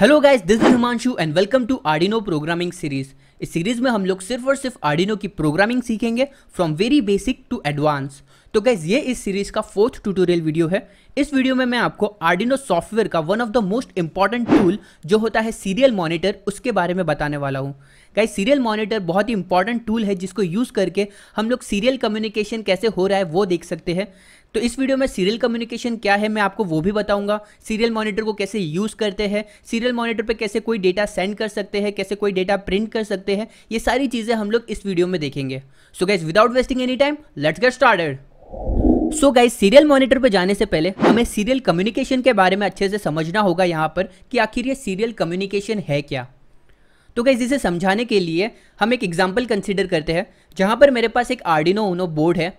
hello guys this is Himanshu and welcome to Arduino programming series इस series में हम लोग सिर्फ और सिर्फ आर्डिनो की प्रोग्रामिंग सीखेंगे from very basic to advance तो गाइज ये इस सीरीज का फोर्थ ट्यूटोरियल वीडियो है इस वीडियो में मैं आपको आर्डिनो सॉफ्टवेयर का one of the most important tool जो होता है सीरियल मॉनिटर उसके बारे में बताने वाला हूँ गाइस सीरियल मॉनिटर बहुत ही इंपॉर्टेंट टूल है जिसको यूज़ करके हम लोग सीरियल कम्युनिकेशन कैसे हो रहा है वो देख सकते हैं तो इस वीडियो में सीरियल कम्युनिकेशन क्या है मैं आपको वो भी बताऊंगा सीरियल मॉनिटर को कैसे यूज़ करते हैं सीरियल मॉनिटर पे कैसे कोई डेटा सेंड कर सकते हैं कैसे कोई डेटा प्रिंट कर सकते हैं ये सारी चीज़ें हम लोग इस वीडियो में देखेंगे so guys without wasting any time let's get started so guys serial monitor पर जाने से पहले हमें सीरियल कम्युनिकेशन के बारे में अच्छे से समझना होगा यहाँ पर कि आखिर ये सीरियल कम्युनिकेशन है क्या तो गाइज इसे समझाने के लिए हम एक एग्जाम्पल कंसिडर करते हैं जहाँ पर मेरे पास एक आर्डिनो ओनो बोर्ड है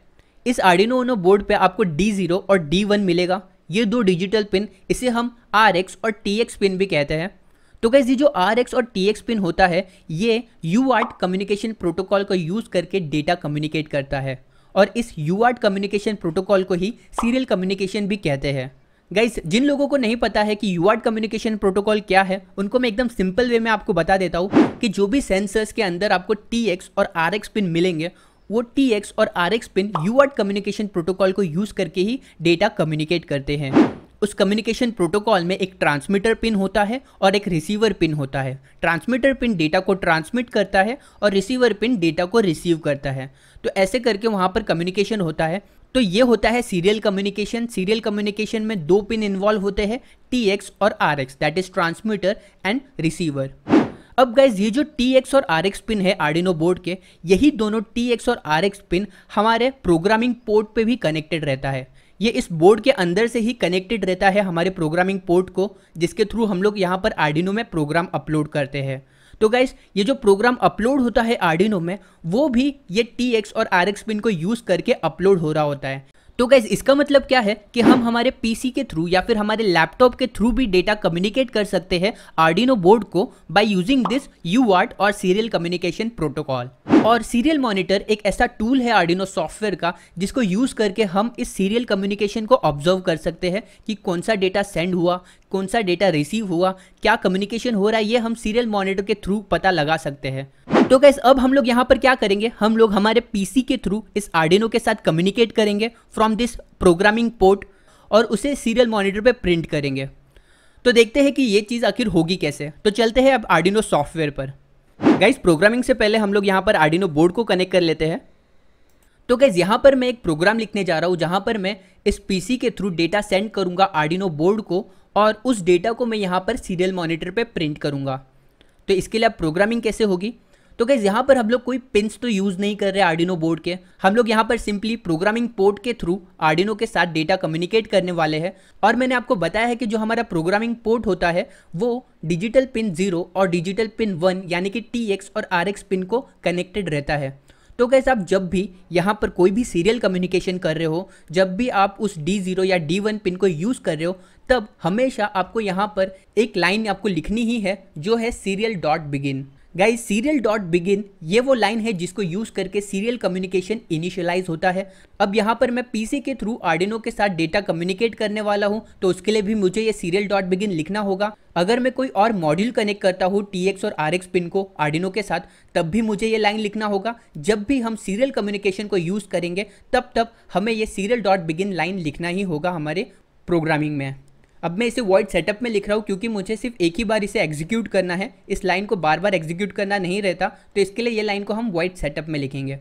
इस आर्डिनो ओनो बोर्ड पर आपको डी ज़ीरो और डी वन मिलेगा ये दो डिजिटल पिन इसे हम आर एक्स और टी एक्स पिन भी कहते हैं तो गैस ये जो आर एक्स और टी एक्स पिन होता है ये यू आर्ट कम्युनिकेशन प्रोटोकॉल को यूज़ करके डेटा कम्युनिकेट करता है और इस यू आर्ट कम्युनिकेशन प्रोटोकॉल को ही सीरियल कम्युनिकेशन भी कहते हैं गाइस जिन लोगों को नहीं पता है कि यूआर्ट कम्युनिकेशन प्रोटोकॉल क्या है उनको मैं एकदम सिंपल वे में आपको बता देता हूँ कि जो भी सेंसर्स के अंदर आपको टी और आर पिन मिलेंगे वो टी एक्स और R X pin UART communication protocol को यूज़ करके ही डेटा कम्युनिकेट करते हैं उस कम्युनिकेशन प्रोटोकॉल में एक ट्रांसमीटर पिन होता है और एक रिसीवर पिन होता है ट्रांसमीटर पिन डेटा को ट्रांसमिट करता है और रिसीवर पिन डेटा को रिसीव करता है तो ऐसे करके वहाँ पर कम्युनिकेशन होता है तो ये होता है सीरियल कम्युनिकेशन सीरियल कम्युनिकेशन में दो पिन इन्वॉल्व होते हैं टी एक्स और R X that is transmitter and receiver अब गाइज ये जो टी एक्स और आर एक्स पिन है आर्डिनो बोर्ड के यही दोनों टी एक्स और आर एक्स पिन हमारे प्रोग्रामिंग पोर्ट पे भी कनेक्टेड रहता है ये इस बोर्ड के अंदर से ही कनेक्टेड रहता है हमारे प्रोग्रामिंग पोर्ट को जिसके थ्रू हम लोग यहाँ पर आर्डिनो में प्रोग्राम अपलोड करते हैं तो गाइस ये जो प्रोग्राम अपलोड होता है आर्डिनो में वो भी ये टी एक्स और आर एक्स पिन को यूज़ करके अपलोड हो रहा होता है तो गैस इसका मतलब क्या है कि हम हमारे पीसी के थ्रू या फिर हमारे लैपटॉप के थ्रू भी डेटा कम्युनिकेट कर सकते हैं आर्डिनो बोर्ड को by using this UART serial communication protocol और सीरियल मॉनिटर एक ऐसा टूल है आर्डिनो सॉफ्टवेयर का जिसको यूज़ करके हम इस सीरियल कम्युनिकेशन को ऑब्जर्व कर सकते हैं कि कौन सा डेटा सेंड हुआ कौन सा डेटा रिसीव हुआ क्या कम्युनिकेशन हो रहा है ये हम सीरियल मॉनिटर के थ्रू पता लगा सकते हैं तो गैस अब हम लोग यहाँ पर क्या करेंगे हम लोग हमारे पीसी के थ्रू इस आर्डिनो के साथ कम्युनिकेट करेंगे फ्रॉम दिस प्रोग्रामिंग पोर्ट और उसे सीरियल मॉनिटर पे प्रिंट करेंगे तो देखते हैं कि ये चीज़ आखिर होगी कैसे तो चलते हैं अब आर्डिनो सॉफ्टवेयर पर गाइज प्रोग्रामिंग से पहले हम लोग यहाँ पर आर्डिनो बोर्ड को कनेक्ट कर लेते हैं तो गैस यहाँ पर मैं एक प्रोग्राम लिखने जा रहा हूँ जहाँ पर मैं इस पी के थ्रू डेटा सेंड करूँगा आर्डिनो बोर्ड को और उस डेटा को मैं यहाँ पर सीरियल मॉनिटर पर प्रिंट करूँगा तो इसके लिए अब प्रोग्रामिंग कैसे होगी तो गैस यहाँ पर हम लोग कोई पिंस तो यूज़ नहीं कर रहे आर्डिनो बोर्ड के हम लोग यहाँ पर सिंपली प्रोग्रामिंग पोर्ट के थ्रू आर्डिनो के साथ डेटा कम्युनिकेट करने वाले हैं और मैंने आपको बताया है कि जो हमारा प्रोग्रामिंग पोर्ट होता है वो डिजिटल पिन जीरो और डिजिटल पिन वन यानी कि टी और आर पिन को कनेक्टेड रहता है तो गैस आप जब भी यहाँ पर कोई भी सीरियल कम्युनिकेशन कर रहे हो जब भी आप उस डी ज़ीरो या डी वन पिन को यूज़ कर रहे हो तब हमेशा आपको यहाँ पर एक लाइन आपको लिखनी ही है जो है serial dot begin guys serial dot begin ये वो लाइन है जिसको यूज करके सीरियल कम्युनिकेशन इनिशियलाइज होता है अब यहाँ पर मैं पीसी के थ्रू आर्डिनो के साथ डेटा कम्युनिकेट करने वाला हूँ तो उसके लिए भी मुझे ये सीरियल डॉट बिगिन लिखना होगा अगर मैं कोई और मॉड्यूल कनेक्ट करता हूँ टी और आर पिन को आर्डिनो के साथ तब भी मुझे ये लाइन लिखना होगा जब भी हम सीरियल कम्युनिकेशन को यूज़ करेंगे तब तब हमें ये सीरियल डॉट बिगिन लाइन लिखना ही होगा हमारे प्रोग्रामिंग में अब मैं इसे वॉइड सेटअप में लिख रहा हूँ क्योंकि मुझे सिर्फ एक ही बार इसे एग्जीक्यूट करना है इस लाइन को बार बार एग्जीक्यूट करना नहीं रहता तो इसके लिए ये लाइन को हम वॉइड सेटअप में लिखेंगे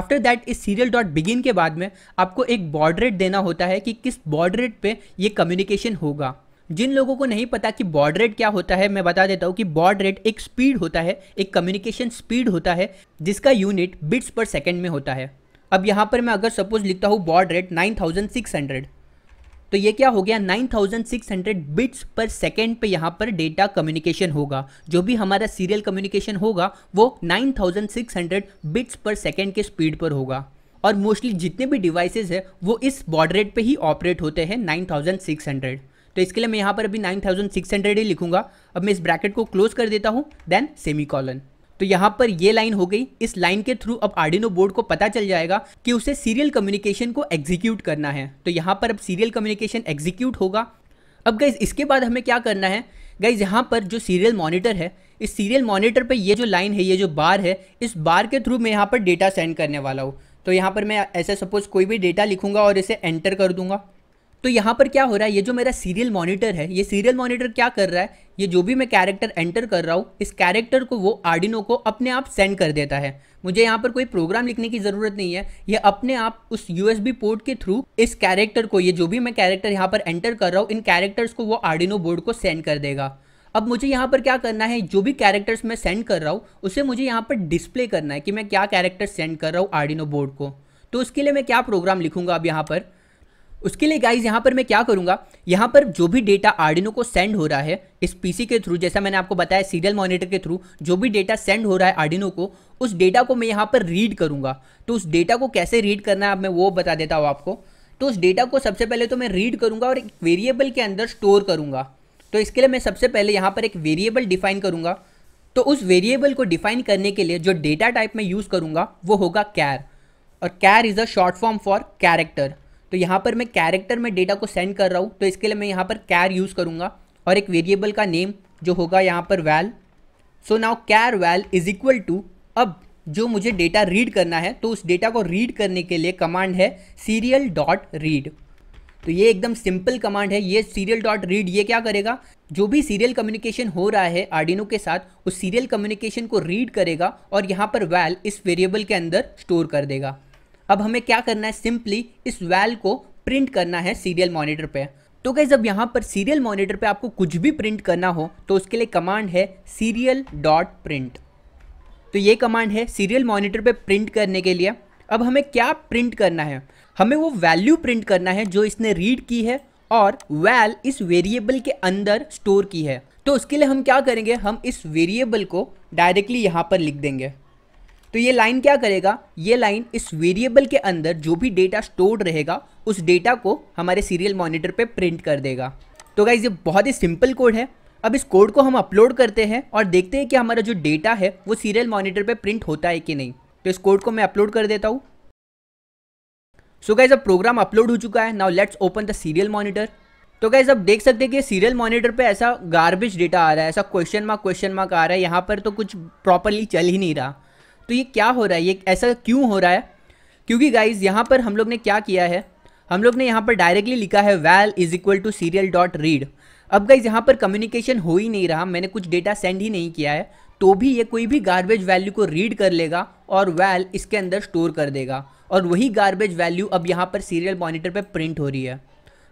आफ्टर दैट इस सीरियल डॉट बिगिन के बाद में आपको एक बॉर्डर रेट देना होता है कि किस बॉर्डर रेट पर यह कम्युनिकेशन होगा जिन लोगों को नहीं पता कि बॉड रेट क्या होता है मैं बता देता हूँ कि बॉड रेट एक स्पीड होता है एक कम्युनिकेशन स्पीड होता है जिसका यूनिट बिट्स पर सेकेंड में होता है अब यहाँ पर मैं अगर सपोज लिखता हूँ बॉड रेट 9600 तो ये क्या हो गया 9600 बिट्स पर सेकेंड पे यहाँ पर डेटा कम्युनिकेशन होगा जो भी हमारा सीरियल कम्युनिकेशन होगा वो 9600 बिट्स पर सेकेंड के स्पीड पर होगा और मोस्टली जितने भी डिवाइसेज है वो इस बॉडरेट पे पर ही ऑपरेट होते हैं 9600 तो इसके लिए मैं यहाँ पर अभी 9600 ही लिखूंगा अब मैं इस ब्रैकेट को क्लोज कर देता हूँ देन सेमी कॉलन तो यहाँ पर ये लाइन हो गई इस लाइन के थ्रू अब आर्डिनो बोर्ड को पता चल जाएगा कि उसे सीरियल कम्युनिकेशन को एग्जीक्यूट करना है तो यहाँ पर अब सीरियल कम्युनिकेशन एग्जीक्यूट होगा अब गाइज इसके बाद हमें क्या करना है गाइज यहाँ पर जो सीरियल मॉनिटर है इस सीरियल मॉनिटर पर ये जो लाइन है ये जो बार है इस बार के थ्रू मैं यहाँ पर डेटा सेंड करने वाला हूँ तो यहाँ पर मैं ऐसे सपोज कोई भी डेटा लिखूंगा और इसे एंटर कर दूंगा तो यहाँ पर क्या हो रहा है ये जो मेरा सीरियल मॉनिटर है ये सीरियल मॉनिटर क्या कर रहा है ये जो भी मैं कैरेक्टर एंटर कर रहा हूँ इस कैरेक्टर को वो आर्डिनो को अपने आप सेंड कर देता है मुझे यहाँ पर कोई प्रोग्राम लिखने की ज़रूरत नहीं है ये अपने आप उस यू पोर्ट के थ्रू इस कैरेक्टर को ये जो भी मैं कैरेक्टर यहाँ पर एंटर कर रहा हूँ इन कैरेक्टर्स को वो आर्डिनो बोर्ड को सेंड कर देगा अब मुझे यहाँ पर क्या करना है जो भी कैरेक्टर्स मैं सेंड कर रहा हूँ उसे मुझे यहाँ पर डिस्प्ले करना है कि मैं क्या कैरेक्टर सेंड कर रहा हूँ आर्डिनो बोर्ड को तो उसके लिए मैं क्या प्रोग्राम लिखूंगा अब यहाँ पर उसके लिए गाइज यहाँ पर मैं क्या करूँगा यहाँ पर जो भी डेटा आर्डिनो को सेंड हो रहा है इस पीसी के थ्रू जैसा मैंने आपको बताया सीरियल मॉनिटर के थ्रू जो भी डेटा सेंड हो रहा है आर्डिनो को उस डेटा को मैं यहाँ पर रीड करूँगा तो उस डेटा को कैसे रीड करना है मैं वो बता देता हूँ आपको तो उस डेटा को सबसे पहले तो मैं रीड करूँगा और एक वेरिएबल के अंदर स्टोर करूँगा तो इसके लिए मैं सबसे पहले यहाँ पर एक वेरिएबल डिफाइन करूँगा तो उस वेरिएबल को डिफाइन करने के लिए जो डेटा टाइप मैं यूज़ करूँगा वो होगा कैर और char is a short form for character तो यहाँ पर मैं कैरेक्टर में डेटा को सेंड कर रहा हूँ तो इसके लिए मैं यहाँ पर कैर यूज़ करूँगा और एक वेरिएबल का नेम जो होगा यहाँ पर val so now char val is equal to अब जो मुझे डेटा रीड करना है तो उस डेटा को रीड करने के लिए कमांड है सीरियल डॉट रीड तो ये एकदम सिंपल कमांड है ये सीरियल डॉट रीड ये क्या करेगा जो भी सीरियल कम्युनिकेशन हो रहा है आर्डिनो के साथ उस सीरियल कम्युनिकेशन को रीड करेगा और यहाँ पर वैल इस वेरिएबल के अंदर स्टोर कर देगा अब हमें क्या करना है सिंपली इस वैल को प्रिंट करना है सीरियल मॉनिटर पे तो गई जब यहाँ पर सीरियल मॉनिटर पे आपको कुछ भी प्रिंट करना हो तो उसके लिए कमांड है सीरियल डॉट प्रिंट तो ये कमांड है सीरियल मॉनिटर पे प्रिंट करने के लिए अब हमें क्या प्रिंट करना है हमें वो वैल्यू प्रिंट करना है जो इसने रीड की है और वैल इस वेरिएबल के अंदर स्टोर की है तो उसके लिए हम क्या करेंगे हम इस वेरिएबल को डायरेक्टली यहाँ पर लिख देंगे तो ये लाइन क्या करेगा ये लाइन इस वेरिएबल के अंदर जो भी डेटा स्टोर्ड रहेगा उस डेटा को हमारे सीरियल मॉनिटर पे प्रिंट कर देगा तो गाइज ये बहुत ही सिंपल कोड है अब इस कोड को हम अपलोड करते हैं और देखते हैं कि हमारा जो डेटा है वो सीरियल मॉनिटर पे प्रिंट होता है कि नहीं तो इस कोड को मैं अपलोड कर देता हूँ सो गाइज अब प्रोग्राम अपलोड हो चुका है now let's open the serial monitor तो गाइज अब देख सकते हैं कि सीरियल मॉनिटर पर ऐसा गार्बेज डेटा आ रहा है ऐसा क्वेश्चन मार्क क्वेश्चन मार्क आ रहा है यहाँ पर तो कुछ प्रॉपरली चल ही नहीं रहा तो ये क्या हो रहा है ये ऐसा क्यों हो रहा है क्योंकि गाइज यहाँ पर हम लोग ने क्या किया है हम लोग ने यहाँ पर डायरेक्टली लिखा है val is equal to serial dot read अब गाइज यहाँ पर कम्युनिकेशन हो ही नहीं रहा मैंने कुछ डेटा सेंड ही नहीं किया है तो भी ये कोई भी गार्बेज वैल्यू को रीड कर लेगा और वैल इसके अंदर स्टोर कर देगा और वही गार्बेज वैल्यू अब यहाँ पर सीरियल मॉनिटर पर प्रिंट हो रही है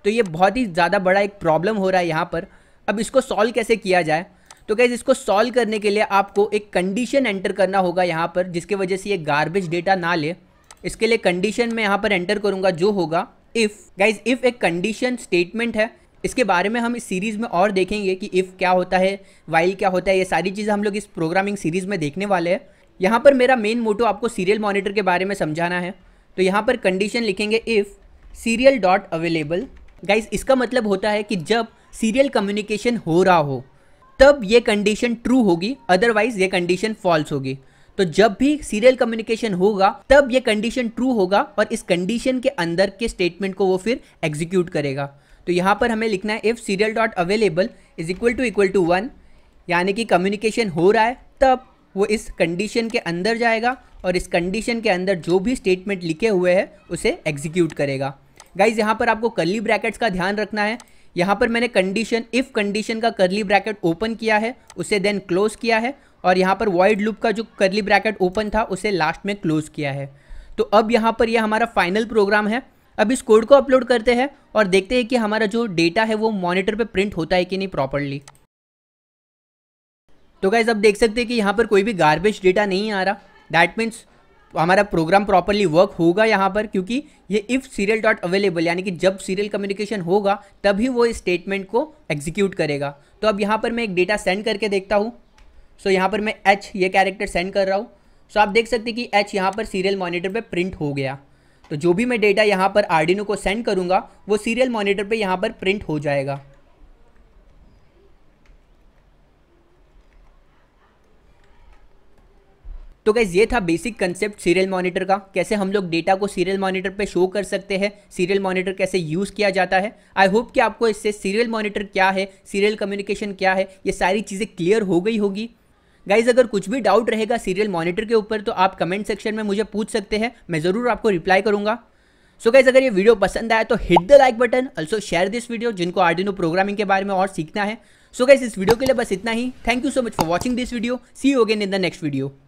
तो ये बहुत ही ज़्यादा बड़ा एक प्रॉब्लम हो रहा है यहाँ पर अब इसको सॉल्व कैसे किया जाए तो गैस इसको सॉल्व करने के लिए आपको एक कंडीशन एंटर करना होगा यहाँ पर जिसके वजह से ये गार्बेज डेटा ना ले इसके लिए कंडीशन में यहाँ पर एंटर करूंगा जो होगा इफ़ गाइज इफ़ एक कंडीशन स्टेटमेंट है इसके बारे में हम इस सीरीज़ में और देखेंगे कि इफ़ क्या होता है वाइल क्या होता है ये सारी चीज़ें हम लोग इस प्रोग्रामिंग सीरीज़ में देखने वाले हैं यहाँ पर मेरा मेन मोटो आपको सीरियल मॉनिटर के बारे में समझाना है तो यहाँ पर कंडीशन लिखेंगे if serial dot available guys इसका मतलब होता है कि जब सीरियल कम्युनिकेशन हो रहा हो तब ये कंडीशन ट्रू होगी अदरवाइज ये कंडीशन फॉल्स होगी तो जब भी सीरियल कम्युनिकेशन होगा तब ये कंडीशन ट्रू होगा और इस कंडीशन के अंदर के स्टेटमेंट को वो फिर एग्जीक्यूट करेगा तो यहाँ पर हमें लिखना है if serial dot available is equal to equal to one यानी कि कम्युनिकेशन हो रहा है तब वो इस कंडीशन के अंदर जाएगा और इस कंडीशन के अंदर जो भी स्टेटमेंट लिखे हुए हैं उसे एग्जीक्यूट करेगा गाइज यहाँ पर आपको कर्ली ब्रैकेट्स का ध्यान रखना है यहाँ पर मैंने कंडीशन इफ़ कंडीशन का करली ब्रैकेट ओपन किया है उसे देन क्लोज किया है और यहाँ पर वाइड लूप का जो करली ब्रैकेट ओपन था उसे लास्ट में क्लोज किया है तो अब यहाँ पर यह हमारा फाइनल प्रोग्राम है अब इस कोड को अपलोड करते हैं और देखते हैं कि हमारा जो डेटा है वो मॉनिटर पे प्रिंट होता है कि नहीं प्रॉपरली तो गाइज अब देख सकते हैं कि यहाँ पर कोई भी गार्बेज डेटा नहीं आ रहा दैट मीन्स तो हमारा प्रोग्राम प्रॉपरली वर्क होगा यहाँ पर क्योंकि ये इफ़ सीरियल डॉट अवेलेबल यानी कि जब सीरियल कम्युनिकेशन होगा तभी वो इस स्टेटमेंट को एग्जीक्यूट करेगा तो अब यहाँ पर मैं एक डेटा सेंड करके देखता हूँ सो so, यहाँ पर मैं एच ये कैरेक्टर सेंड कर रहा हूँ सो so, आप देख सकते हैं कि एच यहाँ पर सीरियल मॉनिटर पर प्रिंट हो गया तो जो भी मैं डेटा यहाँ पर आर को सेंड करूँगा वो सीरियल मॉनिटर पर यहाँ पर प्रिंट हो जाएगा तो गैस ये था बेसिक कंसेप्ट सीरियल मॉनिटर का कैसे हम लोग डेटा को सीरियल मॉनिटर पे शो कर सकते हैं सीरियल मॉनिटर कैसे यूज़ किया जाता है आई होप कि आपको इससे सीरियल मॉनिटर क्या है सीरियल कम्युनिकेशन क्या है ये सारी चीज़ें क्लियर हो गई होगी गाइज अगर कुछ भी डाउट रहेगा सीरियल मॉनिटर के ऊपर तो आप कमेंट सेक्शन में मुझे पूछ सकते हैं मैं ज़रूर आपको रिप्लाई करूँगा सो so गाइज अगर ये वीडियो पसंद आया तो hit the like button also share this video जिनको आर्डिनो प्रोग्रामिंग के बारे में और सीखना है सो so गाइज इस वीडियो के लिए बस इतना ही thank you so much for watching this video see you again in the next video